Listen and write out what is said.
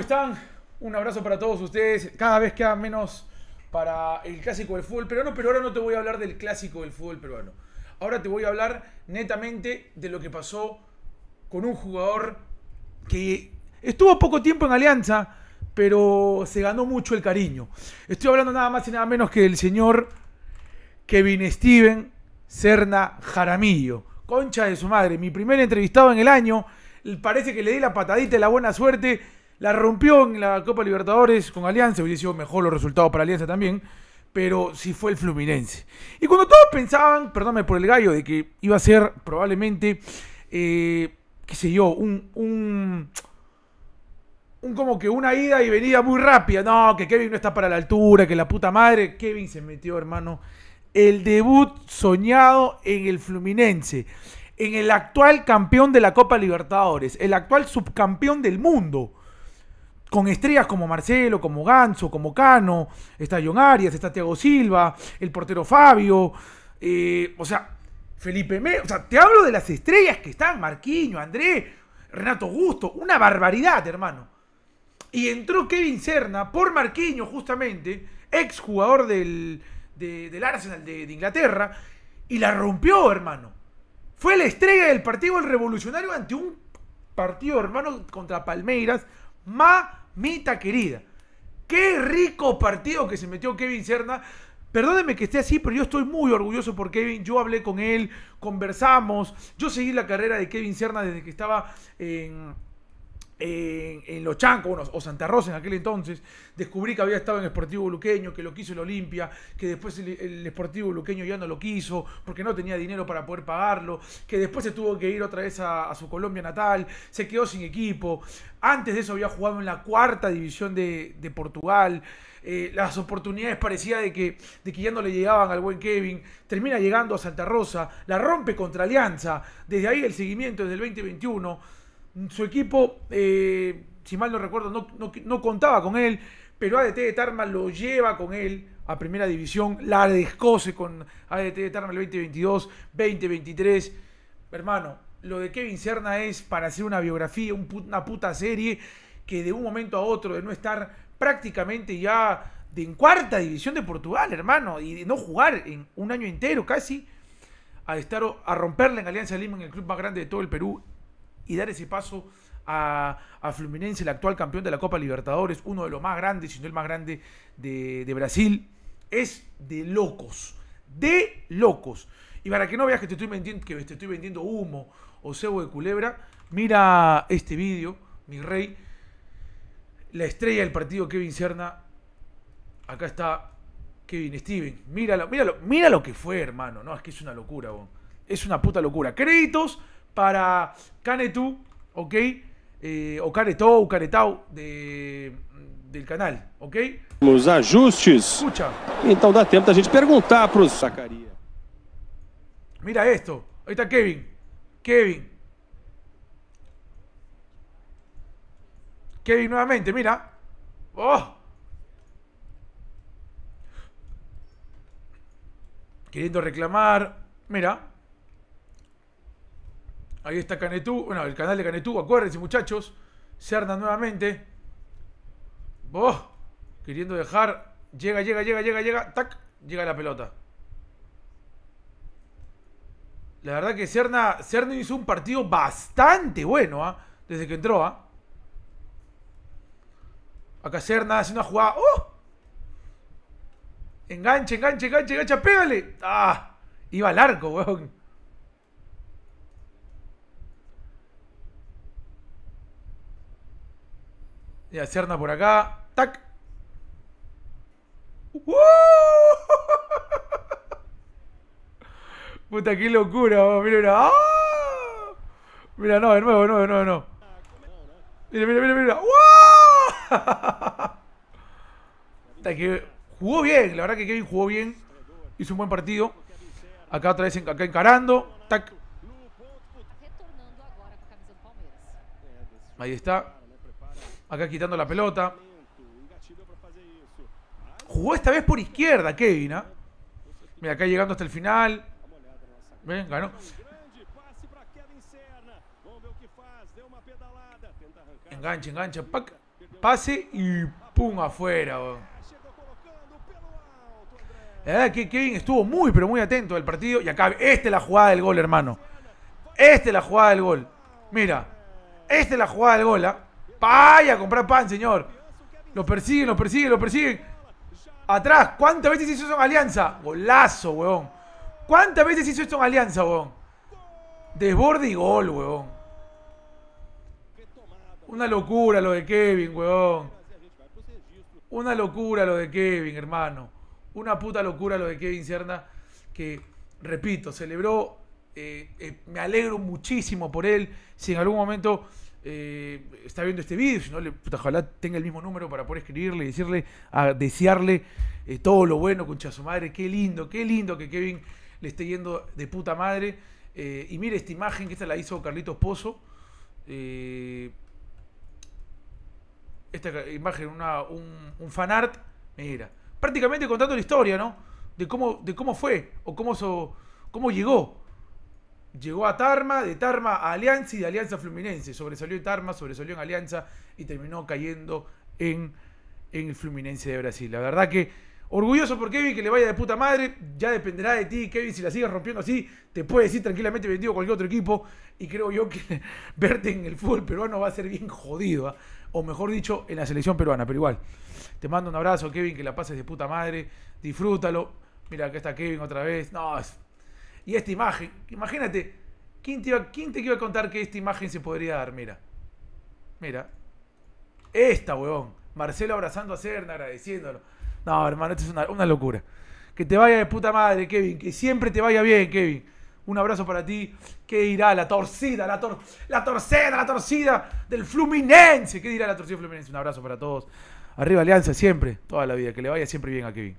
están? Un abrazo para todos ustedes. Cada vez queda menos para el clásico del fútbol peruano, pero ahora no te voy a hablar del clásico del fútbol peruano. Ahora te voy a hablar netamente de lo que pasó con un jugador que estuvo poco tiempo en Alianza, pero se ganó mucho el cariño. Estoy hablando nada más y nada menos que del señor Kevin Steven Serna Jaramillo. Concha de su madre, mi primer entrevistado en el año. Parece que le di la patadita de la buena suerte la rompió en la Copa Libertadores con Alianza, hubiese sido mejor los resultados para Alianza también, pero sí fue el Fluminense. Y cuando todos pensaban, perdóname por el gallo, de que iba a ser probablemente, eh, qué sé yo, un, un, un como que una ida y venida muy rápida. No, que Kevin no está para la altura, que la puta madre. Kevin se metió, hermano. El debut soñado en el Fluminense. En el actual campeón de la Copa Libertadores. El actual subcampeón del mundo con estrellas como Marcelo, como Ganso, como Cano, está John Arias, está Tiago Silva, el portero Fabio, eh, o sea, Felipe me o sea, te hablo de las estrellas que están, Marquinho, André, Renato Gusto, una barbaridad, hermano. Y entró Kevin Serna por Marquinho, justamente, ex jugador del, Arsenal de, Inglaterra, y la rompió, hermano. Fue la estrella del partido el revolucionario ante un partido, hermano, contra Palmeiras, más Mita querida. Qué rico partido que se metió Kevin Serna. Perdóneme que esté así, pero yo estoy muy orgulloso por Kevin. Yo hablé con él, conversamos. Yo seguí la carrera de Kevin Serna desde que estaba en en, Los Chancos o Santa Rosa en aquel entonces, descubrí que había estado en el Sportivo Luqueño, que lo quiso el Olimpia, que después el, Esportivo Sportivo Luqueño ya no lo quiso porque no tenía dinero para poder pagarlo, que después se tuvo que ir otra vez a, su Colombia natal, se quedó sin equipo. Antes de eso había jugado en la cuarta división de, Portugal. Eh, las oportunidades parecía de que, de que ya no le llegaban al buen Kevin. Termina llegando a Santa Rosa, la rompe contra Alianza. Desde ahí el seguimiento desde el 2021 su equipo, eh, si mal no recuerdo, no, contaba con él, pero ADT de Tarma lo lleva con él a primera división, la descose con ADT de Tarma el 2022, 2023. Hermano, lo de Kevin Serna es para hacer una biografía, una puta serie que de un momento a otro, de no estar prácticamente ya en cuarta división de Portugal, hermano, y de no jugar en un año entero casi, a estar a romperla en Alianza Lima en el club más grande de todo el Perú, y dar ese paso a, a, Fluminense, el actual campeón de la Copa Libertadores, uno de los más grandes, si no el más grande de, de Brasil, es de locos. De locos. Y para que no veas que te estoy vendiendo, que te estoy vendiendo humo o cebo de culebra, mira este vídeo, mi rey. La estrella del partido, Kevin Serna. Acá está Kevin Steven. Míralo, míralo, mira lo que fue, hermano. No, es que es una locura, Es una puta locura. Créditos para Canetu, ¿ok? Eh, o Canetou, o Canetau de, del canal, ¿ok? Os ajustes. Escucha. Então dá tempo da gente perguntar para os Mira esto. Ahí está Kevin. Kevin. Kevin nuevamente, mira. ¡Oh! Queriendo reclamar. Mira. Ahí está Canetú. Bueno, el canal de Canetú. Acuérdense, muchachos. Cerna nuevamente. Oh, queriendo dejar. Llega, llega, llega, llega, llega. Tac. Llega la pelota. La verdad que Cerna, Cerna hizo un partido bastante bueno ¿ah? desde que entró. ¿ah? Acá Cerna haciendo una jugada. ¡Oh! Enganche, enganche, enganche, enganche. pégale. ¡Ah! Iba al arco, weón. Ya, Cerna por acá. ¡Tac! ¡Wow! Puta, qué locura, Mira, mira. ¡Ah! Mira, no, de nuevo, no, nuevo, de nuevo, no. Mira, mira, mira, mira. ¡Wow! que jugó bien, la verdad que Kevin jugó bien. Hizo un buen partido. Acá otra vez en, acá encarando. ¡Tac! Ahí está. Acá quitando la pelota. Jugó esta vez por izquierda, Kevin. ¿eh? Mira, acá llegando hasta el final. Ven, ganó. Engancha, engancha. pase y pum, afuera. La verdad que Kevin estuvo muy, pero muy atento al partido. Y acá, esta es la jugada del gol, hermano. Esta es la jugada del gol. Mira, esta es la jugada del gol. ¿eh? Vaya a comprar pan, señor. Lo persiguen, lo persiguen, lo persiguen. Atrás, ¿cuántas veces hizo eso en alianza? Golazo, weón! ¿Cuántas veces hizo esto en alianza, weón? Desborde y gol, weón! Una locura lo de Kevin, weón! Una locura lo de Kevin, hermano. Una puta locura lo de Kevin Cerna! Que, repito, celebró. Eh, eh, me alegro muchísimo por él. Si en algún momento eh, está viendo este vídeo, si no, le, ojalá tenga el mismo número para poder escribirle y decirle, a desearle eh, todo lo bueno, concha su madre, qué lindo, qué lindo que Kevin le esté yendo de puta madre. Eh, y mire esta imagen que esta la hizo Carlitos Pozo. esta imagen, un, un fanart, mira, prácticamente contando la historia, ¿no? De cómo, de cómo fue o cómo, so, cómo llegó llegó a Tarma, de Tarma a Alianza y de Alianza a Fluminense. Sobresalió en Tarma, sobresalió en Alianza y terminó cayendo en, el Fluminense de Brasil. La verdad que orgulloso por Kevin, que le vaya de puta madre. Ya dependerá de ti, Kevin. Si la sigues rompiendo así, te puedes decir tranquilamente vendido cualquier otro equipo. Y creo yo que verte en el fútbol peruano va a ser bien jodido. ¿ah? O mejor dicho, en la selección peruana. Pero igual, te mando un abrazo, Kevin, que la pases de puta madre. Disfrútalo. Mira, acá está Kevin otra vez. No, y esta imagen. Imagínate, ¿quién te, iba, a contar que esta imagen se podría dar? Mira, mira, esta, huevón. Marcelo abrazando a Cerna, agradeciéndolo. No, hermano, esto es una, locura. Que te vaya de puta madre, Kevin. Que siempre te vaya bien, Kevin. Un abrazo para ti. ¿Qué dirá la torcida, la, torcida, la la torcida del Fluminense? ¿Qué dirá la torcida del Fluminense? Un abrazo para todos. Arriba Alianza siempre, toda la vida. Que le vaya siempre bien a Kevin.